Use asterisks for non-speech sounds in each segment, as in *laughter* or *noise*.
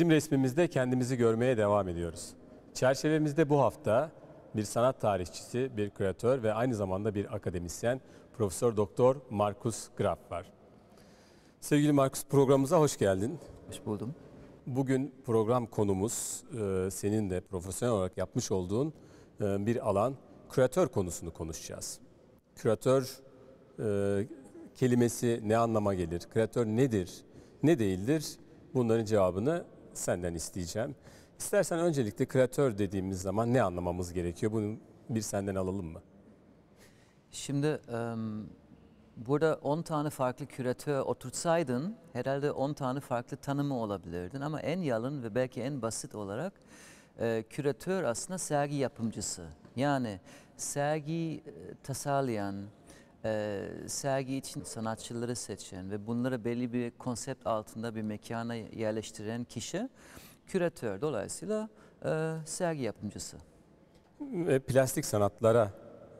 Bizim resmimizde kendimizi görmeye devam ediyoruz. Çerçevemizde bu hafta bir sanat tarihçisi, bir kreatör ve aynı zamanda bir akademisyen Profesör Doktor Markus Graf var. Sevgili Markus programımıza hoş geldin. Hoş buldum. Bugün program konumuz e, senin de profesyonel olarak yapmış olduğun e, bir alan küratör konusunu konuşacağız. Küratör e, kelimesi ne anlama gelir? Küratör nedir? Ne değildir? Bunların cevabını senden isteyeceğim. İstersen öncelikle kreatör dediğimiz zaman ne anlamamız gerekiyor? Bunu bir senden alalım mı? Şimdi um, burada 10 tane farklı küratör oturtsaydın herhalde 10 tane farklı tanımı olabilirdin. Ama en yalın ve belki en basit olarak e, küratör aslında sergi yapımcısı. Yani sergi e, tasarlayan, e, sergi için sanatçıları seçen ve bunları belli bir konsept altında bir mekana yerleştiren kişi küratör. Dolayısıyla e, sergi yapımcısı. E, plastik sanatlara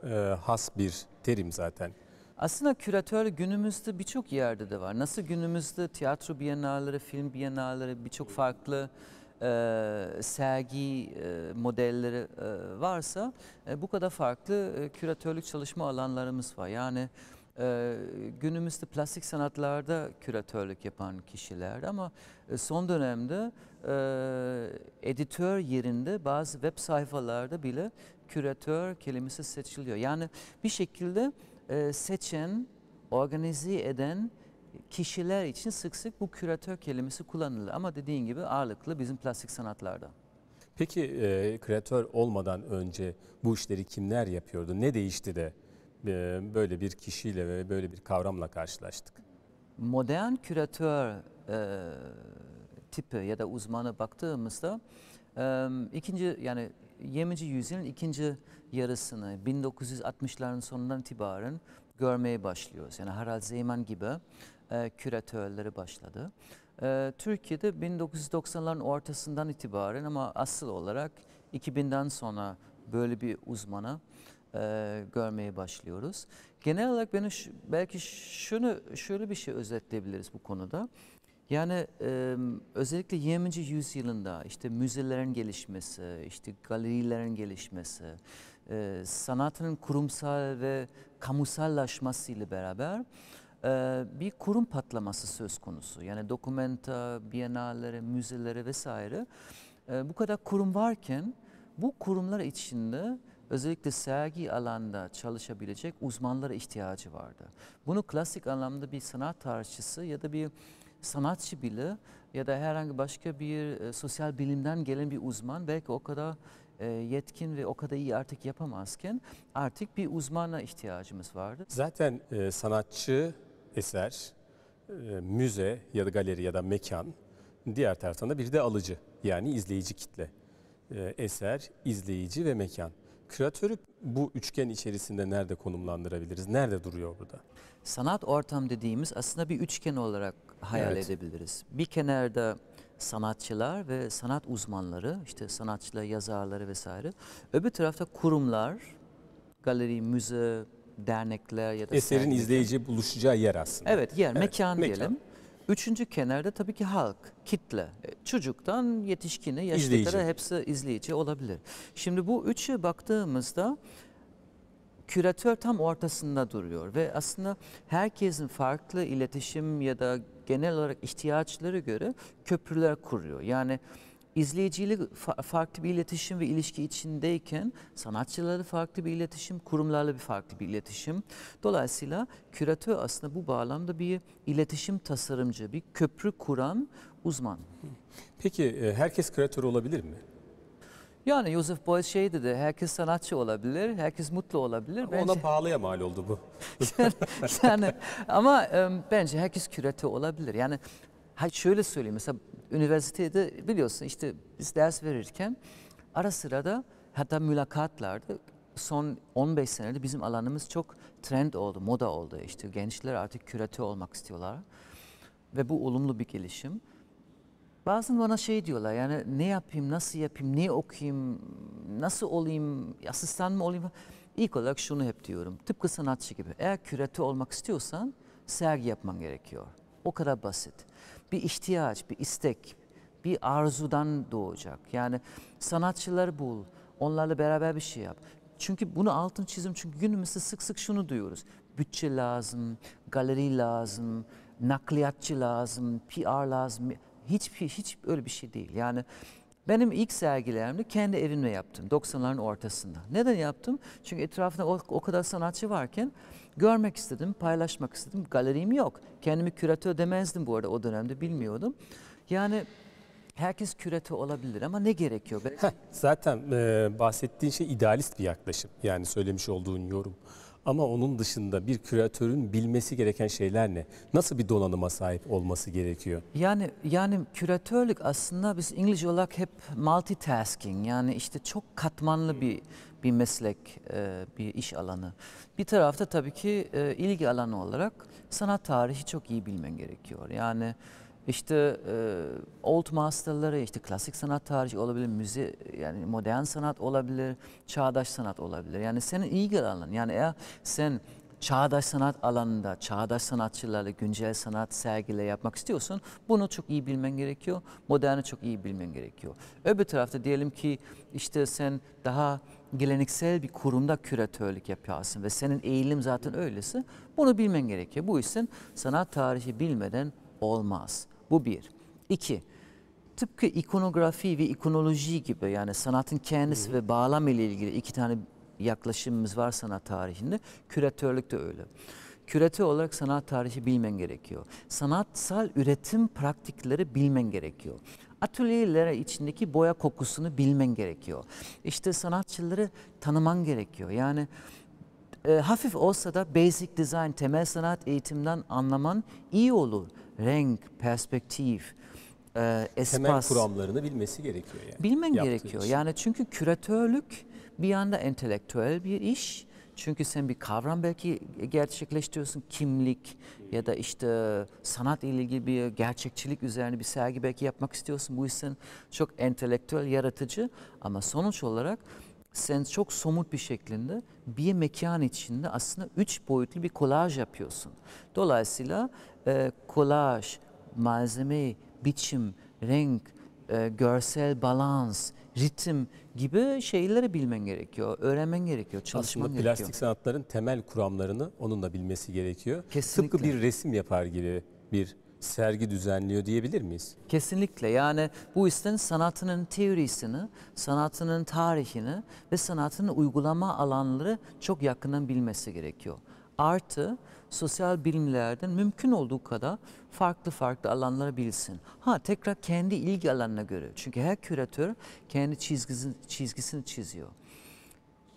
e, has bir terim zaten. Aslında küratör günümüzde birçok yerde de var. Nasıl günümüzde tiyatro bienalleri, film bienalleri, birçok farklı e, sergi e, modelleri e, varsa e, bu kadar farklı e, küratörlük çalışma alanlarımız var. Yani e, günümüzde plastik sanatlarda küratörlük yapan kişiler ama e, son dönemde e, editör yerinde bazı web sayfalarda bile küratör kelimesi seçiliyor. Yani bir şekilde e, seçen, organize eden kişiler için sık sık bu küratör kelimesi kullanılır. Ama dediğin gibi ağırlıklı bizim plastik sanatlarda. Peki e, kreatör olmadan önce bu işleri kimler yapıyordu? Ne değişti de e, böyle bir kişiyle ve böyle bir kavramla karşılaştık? Modern küratör e, tipi ya da uzmanı baktığımızda e, ikinci yani 20. yüzyılın ikinci yarısını 1960'ların sonundan itibaren görmeye başlıyoruz. Yani Harald Zeeman gibi e, küratörleri başladı. E, Türkiye'de 1990'ların ortasından itibaren ama asıl olarak 2000'den sonra böyle bir uzmana e, görmeye başlıyoruz. Genel olarak beni belki şunu şöyle bir şey özetleyebiliriz bu konuda. Yani e, özellikle 20. yüzyılında işte müzelerin gelişmesi, işte galerilerin gelişmesi, e, sanatının kurumsal ve kamusallaşması ile beraber ee, bir kurum patlaması söz konusu. Yani dokumenta, bienallere, müzelere vesaire ee, bu kadar kurum varken bu kurumlar içinde özellikle sergi alanda çalışabilecek uzmanlara ihtiyacı vardı. Bunu klasik anlamda bir sanat tarihçisi ya da bir sanatçı bile ya da herhangi başka bir e, sosyal bilimden gelen bir uzman belki o kadar e, yetkin ve o kadar iyi artık yapamazken artık bir uzmana ihtiyacımız vardı. Zaten e, sanatçı eser, e, müze ya da galeri ya da mekan, diğer taraftan da bir de alıcı yani izleyici kitle. E, eser, izleyici ve mekan. kreatörü bu üçgen içerisinde nerede konumlandırabiliriz? Nerede duruyor burada? Sanat ortam dediğimiz aslında bir üçgen olarak hayal evet. edebiliriz. Bir kenarda sanatçılar ve sanat uzmanları, işte sanatçılar, yazarları vesaire. Öbür tarafta kurumlar, galeri, müze, dernekler ya da eserin sergiler. izleyici buluşacağı yer aslında. Evet, yer, evet, mekan, mekan diyelim. Üçüncü kenarda tabii ki halk, kitle. E, çocuktan yetişkine, yaşlılara hepsi izleyici olabilir. Şimdi bu üçü baktığımızda küratör tam ortasında duruyor ve aslında herkesin farklı iletişim ya da genel olarak ihtiyaçları göre köprüler kuruyor. Yani izleyiciyle fa farklı bir iletişim ve ilişki içindeyken sanatçıları farklı bir iletişim, kurumlarla bir farklı bir iletişim. Dolayısıyla küratör aslında bu bağlamda bir iletişim tasarımcı, bir köprü kuran uzman. Peki e, herkes küratör olabilir mi? Yani Yusuf Boyz şey dedi, herkes sanatçı olabilir, herkes mutlu olabilir. Ama bence... ona pahalıya mal oldu bu. *laughs* yani, yani ama um, bence herkes küratör olabilir. Yani Hayır şöyle söyleyeyim mesela üniversitede biliyorsun işte biz ders verirken ara sıra da hatta mülakatlarda son 15 senede bizim alanımız çok trend oldu, moda oldu İşte Gençler artık küratör olmak istiyorlar ve bu olumlu bir gelişim. Bazen bana şey diyorlar yani ne yapayım, nasıl yapayım, ne okuyayım, nasıl olayım, asistan mı olayım? İlk olarak şunu hep diyorum, tıpkı sanatçı gibi eğer küratör olmak istiyorsan sergi yapman gerekiyor. O kadar basit bir ihtiyaç, bir istek, bir arzudan doğacak. Yani sanatçıları bul, onlarla beraber bir şey yap. Çünkü bunu altın çizim çünkü günümüzde sık sık şunu duyuyoruz. Bütçe lazım, galeri lazım, nakliyatçı lazım, PR lazım. Hiçbir hiç öyle bir şey değil. Yani benim ilk sergilerimi kendi evimde yaptım 90'ların ortasında. Neden yaptım? Çünkü etrafında o, o kadar sanatçı varken Görmek istedim, paylaşmak istedim. Galerim yok. Kendimi küratör demezdim bu arada o dönemde bilmiyordum. Yani herkes küratör olabilir ama ne gerekiyor? Heh, zaten e, bahsettiğin şey idealist bir yaklaşım. Yani söylemiş olduğun yorum. Ama onun dışında bir küratörün bilmesi gereken şeyler ne? Nasıl bir donanıma sahip olması gerekiyor? Yani yani küratörlük aslında biz İngilizce olarak hep multitasking yani işte çok katmanlı bir bir meslek, e, bir iş alanı. Bir tarafta tabii ki e, ilgi alanı olarak sanat tarihi çok iyi bilmen gerekiyor. Yani işte e, old masterları, işte klasik sanat tarihi olabilir, müze yani modern sanat olabilir, çağdaş sanat olabilir. Yani senin ilgi alanın. Yani eğer sen çağdaş sanat alanında çağdaş sanatçılarla güncel sanat sergileri yapmak istiyorsun bunu çok iyi bilmen gerekiyor. Moderni çok iyi bilmen gerekiyor. Öbür tarafta diyelim ki işte sen daha geleneksel bir kurumda küratörlük yaparsın ve senin eğilim zaten öylesi. Bunu bilmen gerekiyor. Bu işin sanat tarihi bilmeden olmaz. Bu bir. İki, tıpkı ikonografi ve ikonoloji gibi yani sanatın kendisi Hı. ve bağlam ile ilgili iki tane yaklaşımımız var sanat tarihinde. Küratörlük de öyle. Küratör olarak sanat tarihi bilmen gerekiyor. Sanatsal üretim praktikleri bilmen gerekiyor. Atölyeler içindeki boya kokusunu bilmen gerekiyor. İşte sanatçıları tanıman gerekiyor. Yani e, hafif olsa da basic design, temel sanat eğitimden anlaman iyi olur. Renk, perspektif, e, espas. Temel kuramlarını bilmesi gerekiyor yani. Bilmen gerekiyor. Için. Yani çünkü küratörlük bir yanda entelektüel bir iş, çünkü sen bir kavram belki gerçekleştiriyorsun. Kimlik ya da işte sanat ile ilgili bir gerçekçilik üzerine bir sergi belki yapmak istiyorsun. Bu işin çok entelektüel, yaratıcı ama sonuç olarak sen çok somut bir şeklinde bir mekan içinde aslında üç boyutlu bir kolaj yapıyorsun. Dolayısıyla e, kolaj, malzeme, biçim, renk, e, görsel balans, ritim gibi şeyleri bilmen gerekiyor, öğrenmen gerekiyor, çalışman Aslında gerekiyor. plastik sanatların temel kuramlarını onunla bilmesi gerekiyor. Kesinlikle. Tıpkı bir resim yapar gibi bir sergi düzenliyor diyebilir miyiz? Kesinlikle yani bu isten sanatının teorisini, sanatının tarihini ve sanatının uygulama alanları çok yakından bilmesi gerekiyor. Artı sosyal bilimlerden mümkün olduğu kadar farklı farklı alanlara bilsin. Ha tekrar kendi ilgi alanına göre. Çünkü her küratör kendi çizgisini, çizgisini çiziyor.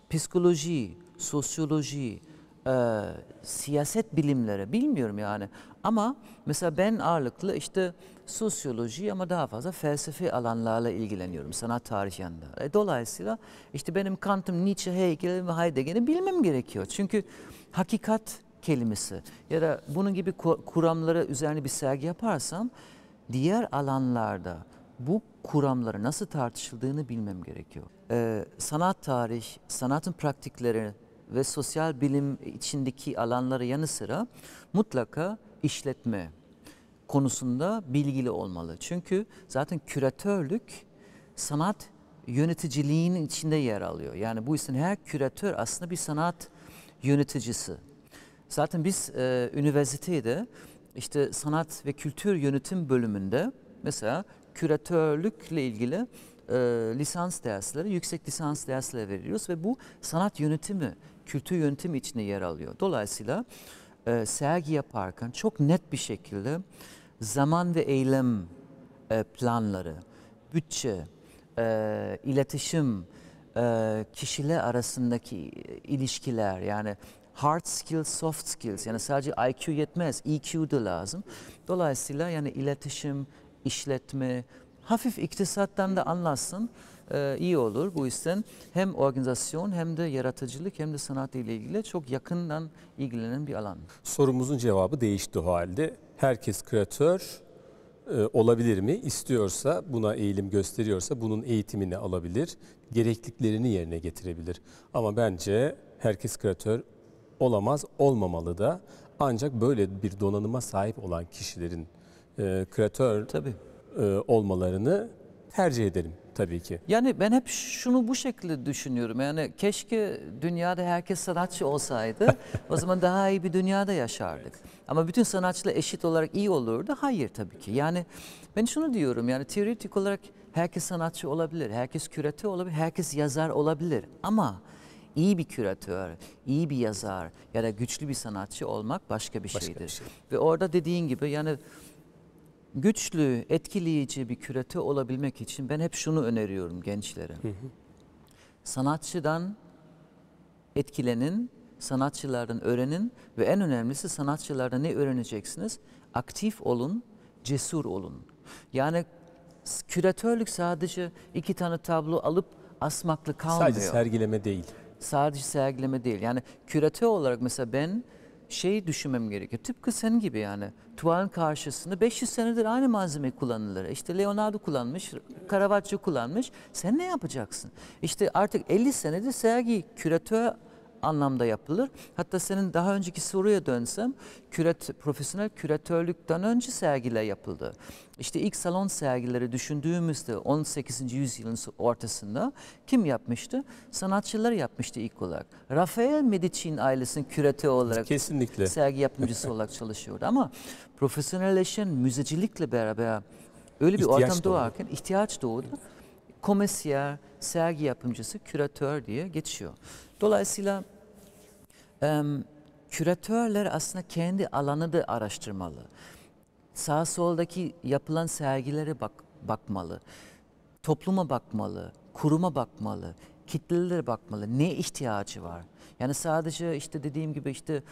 Psikoloji, sosyoloji, e, siyaset bilimleri bilmiyorum yani. Ama mesela ben ağırlıklı işte sosyoloji ama daha fazla felsefi alanlarla ilgileniyorum sanat tarihi yanında. E, dolayısıyla işte benim Kant'ım, Nietzsche, Hegel ve Heidegger'i bilmem gerekiyor. Çünkü hakikat kelimesi ya da bunun gibi kuramlara üzerine bir sergi yaparsam diğer alanlarda bu kuramları nasıl tartışıldığını bilmem gerekiyor. Ee, sanat tarih, sanatın praktikleri ve sosyal bilim içindeki alanlara yanı sıra mutlaka işletme konusunda bilgili olmalı. Çünkü zaten küratörlük sanat yöneticiliğinin içinde yer alıyor. Yani bu işin her küratör aslında bir sanat yöneticisi. Zaten biz e, üniversiteydi işte sanat ve kültür yönetim bölümünde mesela küratörlükle ilgili e, lisans dersleri, yüksek lisans dersleri veriyoruz ve bu sanat yönetimi, kültür yönetimi içinde yer alıyor. Dolayısıyla e, sergi yaparken çok net bir şekilde zaman ve eylem e, planları, bütçe, e, iletişim, e, kişiler arasındaki e, ilişkiler yani hard skills, soft skills. Yani sadece IQ yetmez, EQ de lazım. Dolayısıyla yani iletişim, işletme, hafif iktisattan da anlasın e, iyi olur. Bu yüzden hem organizasyon hem de yaratıcılık hem de sanat ile ilgili çok yakından ilgilenen bir alan. Sorumuzun cevabı değişti o halde. Herkes kreatör e, olabilir mi? İstiyorsa, buna eğilim gösteriyorsa bunun eğitimini alabilir, gerekliliklerini yerine getirebilir. Ama bence herkes kreatör olamaz, olmamalı da. Ancak böyle bir donanıma sahip olan kişilerin e, kreatör tabii. E, olmalarını tercih ederim tabii ki. Yani ben hep şunu bu şekilde düşünüyorum. Yani keşke dünyada herkes sanatçı olsaydı. *laughs* o zaman daha iyi bir dünyada yaşardık. Evet. Ama bütün sanatçılar eşit olarak iyi olurdu. Hayır tabii ki. Yani ben şunu diyorum. Yani teoretik olarak herkes sanatçı olabilir. Herkes küratör olabilir. Herkes yazar olabilir. Ama iyi bir küratör, iyi bir yazar ya da güçlü bir sanatçı olmak başka bir başka şeydir. Bir şey. Ve orada dediğin gibi yani güçlü, etkileyici bir küratör olabilmek için ben hep şunu öneriyorum gençlere. Hı hı. Sanatçıdan etkilenin, sanatçılardan öğrenin ve en önemlisi sanatçılardan ne öğreneceksiniz? Aktif olun, cesur olun. Yani küratörlük sadece iki tane tablo alıp asmaklı kalmıyor. Sadece sergileme değil sadece sergileme değil. Yani küratör olarak mesela ben şey düşünmem gerekiyor. Tıpkı senin gibi yani tuvalin karşısında 500 senedir aynı malzeme kullanılır. İşte Leonardo kullanmış, Caravaggio kullanmış. Sen ne yapacaksın? İşte artık 50 senedir sergi küratör anlamda yapılır. Hatta senin daha önceki soruya dönsem kürat, profesyonel küratörlükten önce sergiler yapıldı. İşte ilk salon sergileri düşündüğümüzde 18. yüzyılın ortasında kim yapmıştı? Sanatçılar yapmıştı ilk olarak. Rafael Medici'nin ailesinin küratörü olarak Kesinlikle. sergi yapımcısı olarak çalışıyordu ama profesyonelleşen müzecilikle beraber öyle bir ihtiyaç ortam doğdu. doğarken ihtiyaç doğdu. Komisyer, sergi yapımcısı, küratör diye geçiyor. Dolayısıyla küratörler aslında kendi alanı da araştırmalı. Sağ soldaki yapılan sergilere bak, bakmalı. Topluma bakmalı, kuruma bakmalı, kitlelere bakmalı. Ne ihtiyacı var? Yani sadece işte dediğim gibi işte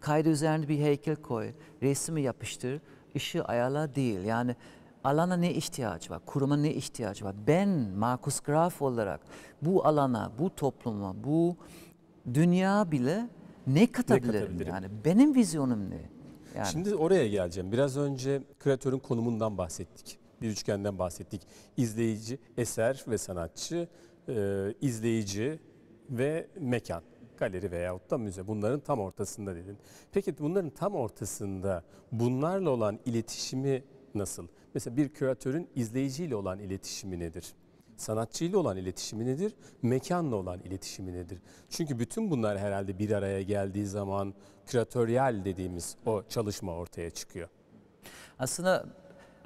kaydı üzerinde bir heykel koy, resmi yapıştır, işi ayala değil. Yani alana ne ihtiyacı var, kuruma ne ihtiyacı var? Ben Markus Graf olarak bu alana, bu topluma, bu dünya bile ne katabilirim? Ne katabilirim? Yani benim vizyonum ne? Yani. Şimdi oraya geleceğim. Biraz önce kreatörün konumundan bahsettik. Bir üçgenden bahsettik. İzleyici, eser ve sanatçı, e, izleyici ve mekan. Galeri veyahut da müze. Bunların tam ortasında dedin. Peki bunların tam ortasında bunlarla olan iletişimi nasıl? Mesela bir küratörün izleyiciyle olan iletişimi nedir? sanatçıyla olan iletişimi nedir? Mekanla olan iletişimi nedir? Çünkü bütün bunlar herhalde bir araya geldiği zaman küratöryel dediğimiz o çalışma ortaya çıkıyor. Aslında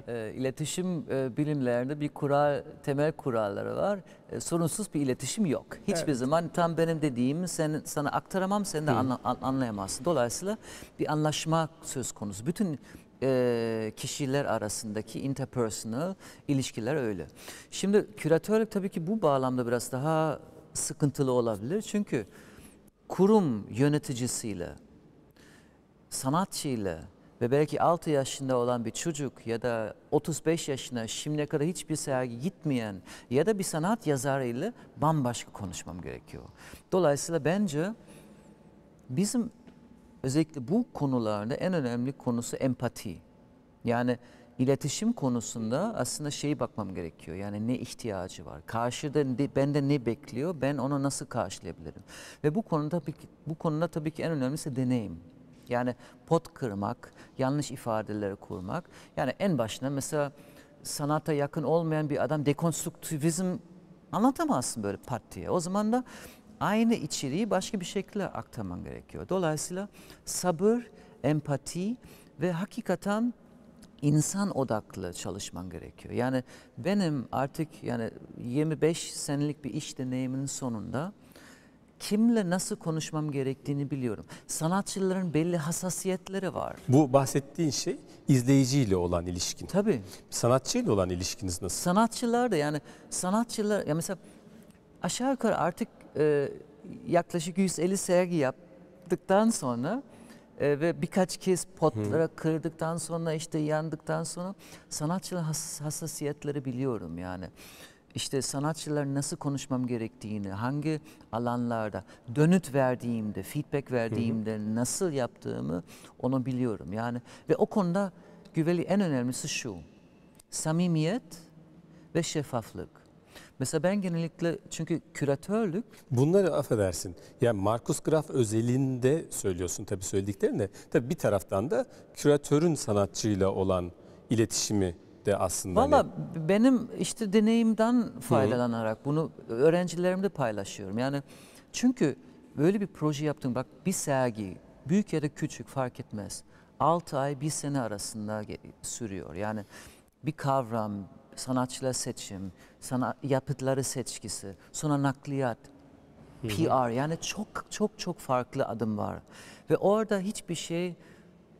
e, iletişim e, bilimlerinde bir kural, temel kuralları var. E, sorunsuz bir iletişim yok. Hiçbir evet. zaman tam benim dediğimi sen, sana aktaramam, sen de anla, anlayamazsın. Dolayısıyla bir anlaşma söz konusu. Bütün e, kişiler arasındaki interpersonal ilişkiler öyle. Şimdi küratörlük tabii ki bu bağlamda biraz daha sıkıntılı olabilir. Çünkü kurum yöneticisiyle, sanatçıyla ve belki 6 yaşında olan bir çocuk ya da 35 yaşına şimdiye kadar hiçbir sergi gitmeyen ya da bir sanat yazarıyla bambaşka konuşmam gerekiyor. Dolayısıyla bence bizim özellikle bu konularda en önemli konusu empati. Yani iletişim konusunda aslında şeyi bakmam gerekiyor. Yani ne ihtiyacı var? Karşıda bende ne bekliyor? Ben ona nasıl karşılayabilirim? Ve bu konuda tabii ki, bu konuda tabii ki en önemlisi deneyim. Yani pot kırmak, yanlış ifadeleri kurmak. Yani en başına mesela sanata yakın olmayan bir adam dekonstruktivizm anlatamazsın böyle partiye O zaman da aynı içeriği başka bir şekilde aktarman gerekiyor. Dolayısıyla sabır, empati ve hakikaten insan odaklı çalışman gerekiyor. Yani benim artık yani 25 senelik bir iş deneyiminin sonunda kimle nasıl konuşmam gerektiğini biliyorum. Sanatçıların belli hassasiyetleri var. Bu bahsettiğin şey izleyiciyle olan ilişkin. Tabii. Sanatçıyla olan ilişkiniz nasıl? Sanatçılar da yani sanatçılar ya mesela aşağı yukarı artık e, yaklaşık 150 sergi yaptıktan sonra e, ve birkaç kez potlara hmm. kırdıktan sonra işte yandıktan sonra sanatçıların has, hassasiyetleri biliyorum yani. İşte sanatçılar nasıl konuşmam gerektiğini, hangi alanlarda dönüt verdiğimde, feedback verdiğimde hı nasıl yaptığımı onu biliyorum. Yani ve o konuda güveli en önemlisi şu. Samimiyet ve şeffaflık. Mesela ben genellikle çünkü küratörlük... Bunları affedersin. Yani Markus Graf özelinde söylüyorsun tabii söylediklerini. de. Tabii bir taraftan da küratörün sanatçıyla olan iletişimi de aslında. Valla hani... benim işte deneyimden faydalanarak bunu öğrencilerimle paylaşıyorum. Yani çünkü böyle bir proje yaptım. Bak bir sergi büyük ya da küçük fark etmez. 6 ay bir sene arasında sürüyor. Yani bir kavram, sanatçılar seçim, sanat yapıtları seçkisi, sonra nakliyat, PR yani çok çok çok farklı adım var. Ve orada hiçbir şey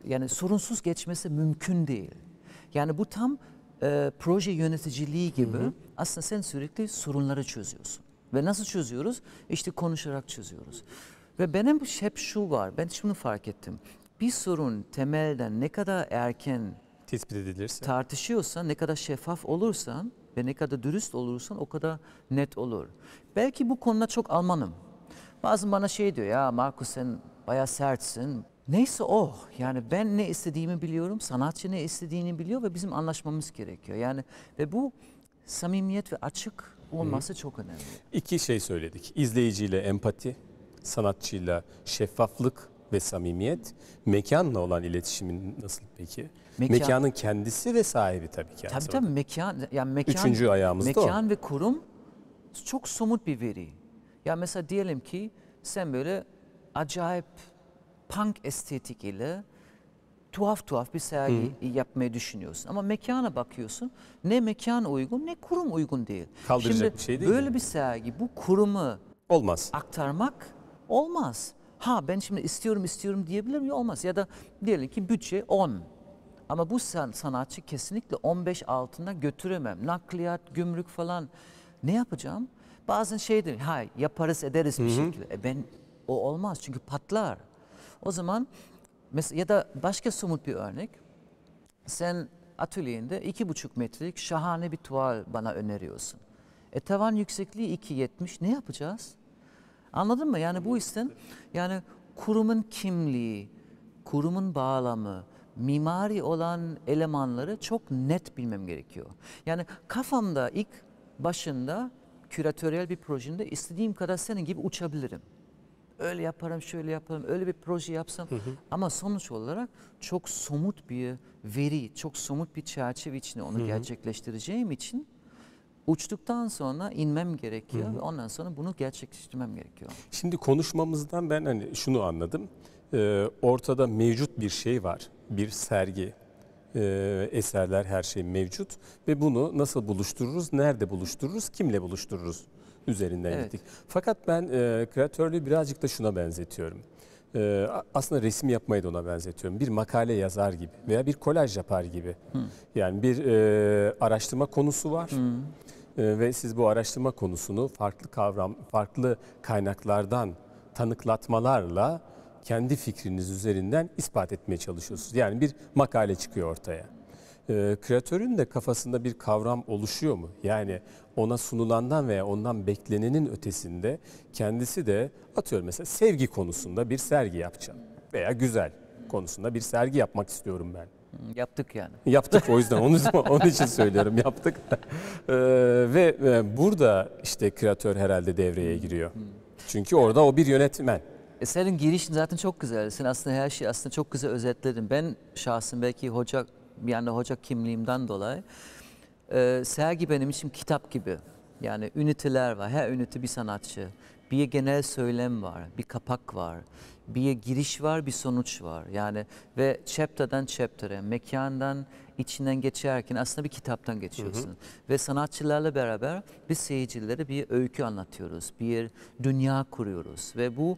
yani sorunsuz geçmesi mümkün değil. Yani bu tam e, proje yöneticiliği gibi Hı -hı. aslında sen sürekli sorunları çözüyorsun. Ve nasıl çözüyoruz? İşte konuşarak çözüyoruz. Ve benim hep şu var, ben şunu fark ettim. Bir sorun temelden ne kadar erken tespit edilirse. Tartışıyorsan, ne kadar şeffaf olursan ve ne kadar dürüst olursan o kadar net olur. Belki bu konuda çok Almanım. Bazen bana şey diyor ya Markus sen baya sertsin. Neyse o. Oh, yani ben ne istediğimi biliyorum, sanatçı ne istediğini biliyor ve bizim anlaşmamız gerekiyor. Yani ve bu samimiyet ve açık olması Hı. çok önemli. İki şey söyledik. İzleyiciyle empati, sanatçıyla şeffaflık ve samimiyet mekanla olan iletişimin nasıl peki? Mekan, Mekanın kendisi ve sahibi tabii ki. Tabii tabii mekan yani mekan Üçüncü ayağımızda mekan ve kurum çok somut bir veri. Ya yani mesela diyelim ki sen böyle acayip punk estetik ile tuhaf tuhaf bir sergi Hı. yapmayı düşünüyorsun. Ama mekana bakıyorsun ne mekan uygun ne kurum uygun değil. Kaldıracak Şimdi, bir şey değil Böyle mi? bir sergi bu kurumu olmaz. aktarmak olmaz ha ben şimdi istiyorum istiyorum diyebilir miyim? Olmaz. Ya da diyelim ki bütçe 10. Ama bu sanatçı kesinlikle 15 altında götüremem. Nakliyat, gümrük falan ne yapacağım? Bazen şeydir, ha yaparız ederiz bir Hı -hı. şekilde. E ben o olmaz çünkü patlar. O zaman ya da başka somut bir örnek. Sen atölyende iki buçuk metrelik şahane bir tuval bana öneriyorsun. E tavan yüksekliği 2.70 ne yapacağız? Anladın mı? Yani bu isten yani kurumun kimliği, kurumun bağlamı, mimari olan elemanları çok net bilmem gerekiyor. Yani kafamda ilk başında küratöryel bir projede istediğim kadar senin gibi uçabilirim. Öyle yaparım, şöyle yaparım, öyle bir proje yapsam. Hı hı. Ama sonuç olarak çok somut bir veri, çok somut bir çerçeve içinde onu hı hı. gerçekleştireceğim için uçtuktan sonra inmem gerekiyor hı hı. ve ondan sonra bunu gerçekleştirmem gerekiyor. Şimdi konuşmamızdan ben hani şunu anladım. Ee, ortada mevcut bir şey var. Bir sergi, e, eserler her şey mevcut ve bunu nasıl buluştururuz, nerede buluştururuz, kimle buluştururuz üzerinden evet. gittik. Fakat ben e, kreatörlüğü birazcık da şuna benzetiyorum e, aslında resim yapmayı da ona benzetiyorum. Bir makale yazar gibi veya bir kolaj yapar gibi. Hı. Hmm. Yani bir e, araştırma konusu var. Hı hmm. ee, ve siz bu araştırma konusunu farklı kavram, farklı kaynaklardan tanıklatmalarla kendi fikriniz üzerinden ispat etmeye çalışıyorsunuz. Yani bir makale çıkıyor ortaya e, ee, kreatörün de kafasında bir kavram oluşuyor mu? Yani ona sunulandan veya ondan beklenenin ötesinde kendisi de atıyor mesela sevgi konusunda bir sergi yapacağım veya güzel konusunda bir sergi yapmak istiyorum ben. Hmm, yaptık yani. Yaptık o yüzden onun için, *laughs* onun için söylüyorum yaptık. Ee, ve e, burada işte kreatör herhalde devreye hmm. giriyor. Hmm. Çünkü orada o bir yönetmen. E senin girişin zaten çok güzeldi. Sen aslında her şeyi aslında çok güzel özetledin. Ben şahsım belki hoca bir yanda hoca kimliğimden dolayı. E, sergi benim için kitap gibi. Yani üniteler var. Her ünite bir sanatçı. Bir genel söylem var, bir kapak var, bir giriş var, bir sonuç var. Yani ve chapter'dan chapter'e, mekandan içinden geçerken aslında bir kitaptan geçiyorsun. Hı hı. Ve sanatçılarla beraber biz seyircilere bir öykü anlatıyoruz, bir dünya kuruyoruz. Ve bu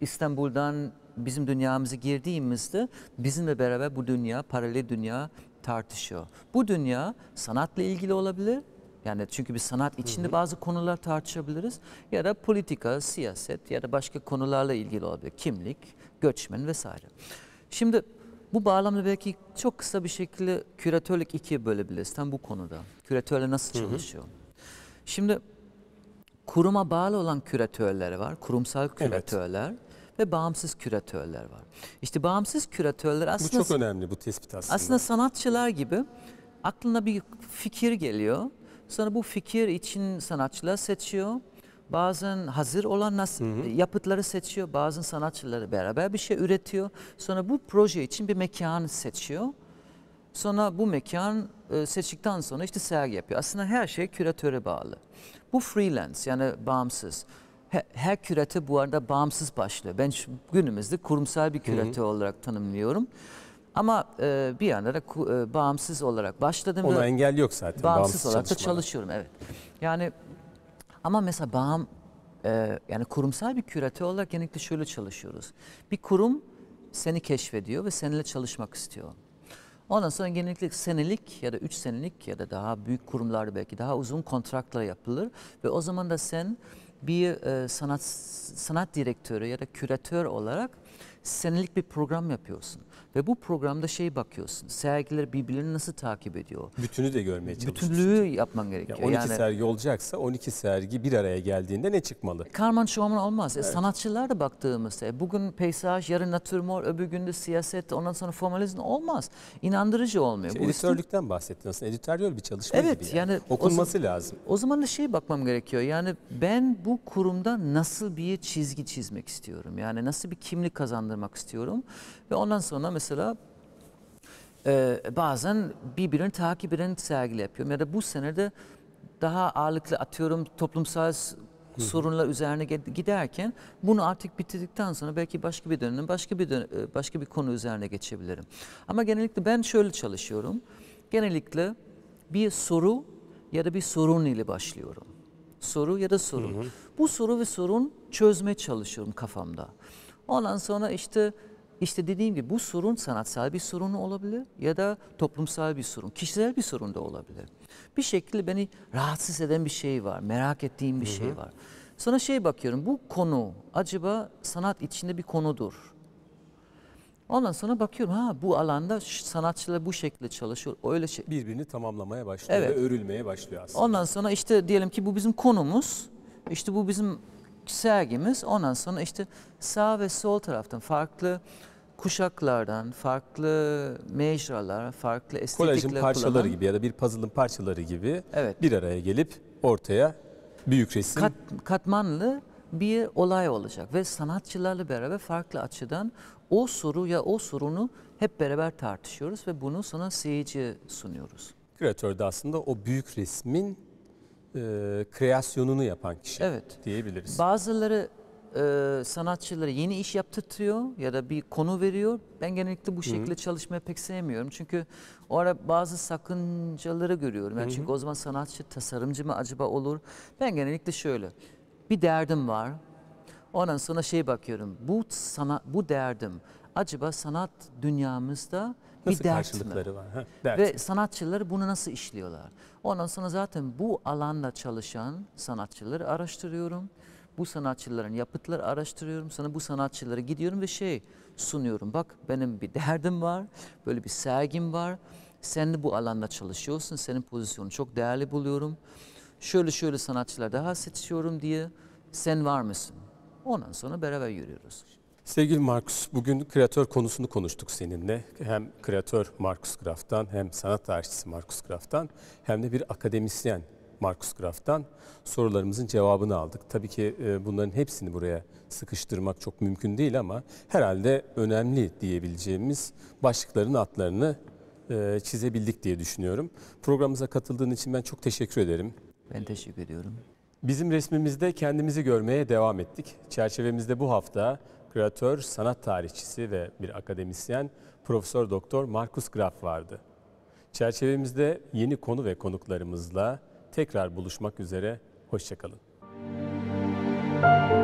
İstanbul'dan bizim dünyamızı girdiğimizde bizimle beraber bu dünya, paralel dünya tartışıyor. Bu dünya sanatla ilgili olabilir. Yani çünkü bir sanat içinde bazı konular tartışabiliriz. Ya da politika, siyaset ya da başka konularla ilgili olabilir. Kimlik, göçmen vesaire. Şimdi bu bağlamda belki çok kısa bir şekilde küratörlük ikiye bölebiliriz tam bu konuda. Küratörler nasıl çalışıyor? Şimdi kuruma bağlı olan küratörler var, kurumsal küratörler. Evet ve bağımsız küratörler var. İşte bağımsız küratörler aslında... Bu çok önemli bu tespit aslında. Aslında sanatçılar gibi aklına bir fikir geliyor. Sonra bu fikir için sanatçılar seçiyor. Bazen hazır olan nasıl, hı hı. yapıtları seçiyor, bazen sanatçıları beraber bir şey üretiyor. Sonra bu proje için bir mekan seçiyor. Sonra bu mekan e, seçtikten sonra işte sergi yapıyor. Aslında her şey küratöre bağlı. Bu freelance yani bağımsız her kürete bu arada bağımsız başlıyor. Ben şu, günümüzde kurumsal bir kürete olarak tanımlıyorum. Ama e, bir yandan da e, bağımsız olarak başladım. Ona engel yok zaten. Bağımsız, bağımsız olarak da çalışıyorum evet. Yani ama mesela bağım e, yani kurumsal bir kürete olarak genellikle şöyle çalışıyoruz. Bir kurum seni keşfediyor ve seninle çalışmak istiyor. Ondan sonra genellikle senelik ya da üç senelik ya da daha büyük kurumlarda belki daha uzun kontratlar yapılır ve o zaman da sen bir e, sanat sanat direktörü ya da küratör olarak senelik bir program yapıyorsun. Ve bu programda şey bakıyorsun. Sergiler birbirini nasıl takip ediyor? Bütünü de görmeye çalışıyorsun. Bütünlüğü yapman gerekiyor. Yani 12 yani, sergi olacaksa 12 sergi bir araya geldiğinde ne çıkmalı? E, karman şuman olmaz. E, evet. E, sanatçılar da baktığımızda e, bugün peysaj, yarın natürmor, öbür gün de siyaset, ondan sonra formalizm olmaz. İnandırıcı olmuyor. İşte bu editörlükten üstün... bahsettin aslında. Editörlüğü bir çalışma evet, gibi. Yani. yani Okunması o, lazım. O zaman da şey bakmam gerekiyor. Yani ben bu kurumda nasıl bir çizgi çizmek istiyorum? Yani nasıl bir kimlik kazandırmak tanımlamak istiyorum. Ve ondan sonra mesela e, bazen birbirini takip eden sergili yapıyorum. Ya da bu senede daha ağırlıklı atıyorum toplumsal Hı. sorunlar üzerine giderken bunu artık bitirdikten sonra belki başka bir dönem, başka bir dönem, başka bir konu üzerine geçebilirim. Ama genellikle ben şöyle çalışıyorum. Genellikle bir soru ya da bir sorun ile başlıyorum. Soru ya da sorun. Hı hı. Bu soru ve sorun çözmeye çalışıyorum kafamda. Ondan sonra işte işte dediğim gibi bu sorun sanatsal bir sorun olabilir ya da toplumsal bir sorun, kişisel bir sorun da olabilir. Bir şekilde beni rahatsız eden bir şey var, merak ettiğim bir şey var. Sonra şey bakıyorum, bu konu acaba sanat içinde bir konudur. Ondan sonra bakıyorum ha bu alanda sanatçılar bu şekilde çalışıyor. Öyle şey. Birbirini tamamlamaya başlıyor evet. ve örülmeye başlıyor aslında. Ondan sonra işte diyelim ki bu bizim konumuz. İşte bu bizim sergimiz ondan sonra işte sağ ve sol taraftan farklı kuşaklardan, farklı mecralar, farklı estetikler Kolajın parçaları kullanan, gibi ya da bir puzzle'ın parçaları gibi evet. bir araya gelip ortaya büyük resim. Kat, katmanlı bir olay olacak ve sanatçılarla beraber farklı açıdan o soru ya o sorunu hep beraber tartışıyoruz ve bunu sana seyirci sunuyoruz. Küratör de aslında o büyük resmin e, kreasyonunu yapan kişi evet. diyebiliriz. Bazıları e, sanatçılara yeni iş yaptırtıyor ya da bir konu veriyor. Ben genellikle bu şekilde Hı-hı. çalışmayı pek sevmiyorum. Çünkü o ara bazı sakıncaları görüyorum. Yani çünkü o zaman sanatçı tasarımcı mı acaba olur? Ben genellikle şöyle. Bir derdim var. Ondan sonra şey bakıyorum. Bu sana bu derdim acaba sanat dünyamızda Nasıl bir dert karşılıkları mi? var? Ha, dert Ve sanatçıları bunu nasıl işliyorlar? Ondan sonra zaten bu alanda çalışan sanatçıları araştırıyorum. Bu sanatçıların yapıtları araştırıyorum. Sana bu sanatçıları gidiyorum ve şey sunuyorum. Bak benim bir derdim var, böyle bir sergim var. Sen de bu alanda çalışıyorsun, senin pozisyonu çok değerli buluyorum. Şöyle şöyle sanatçılar daha seçiyorum diye sen var mısın? Ondan sonra beraber yürüyoruz. Sevgili Markus, bugün kreatör konusunu konuştuk seninle. Hem kreatör Markus Graf'tan, hem sanat tarihçisi Markus Graf'tan, hem de bir akademisyen Markus Graf'tan sorularımızın cevabını aldık. Tabii ki e, bunların hepsini buraya sıkıştırmak çok mümkün değil ama herhalde önemli diyebileceğimiz başlıkların adlarını e, çizebildik diye düşünüyorum. Programımıza katıldığın için ben çok teşekkür ederim. Ben teşekkür ediyorum. Bizim resmimizde kendimizi görmeye devam ettik. Çerçevemizde bu hafta küratör, sanat tarihçisi ve bir akademisyen Profesör Doktor Markus Graf vardı. Çerçevemizde yeni konu ve konuklarımızla tekrar buluşmak üzere, hoşçakalın. Müzik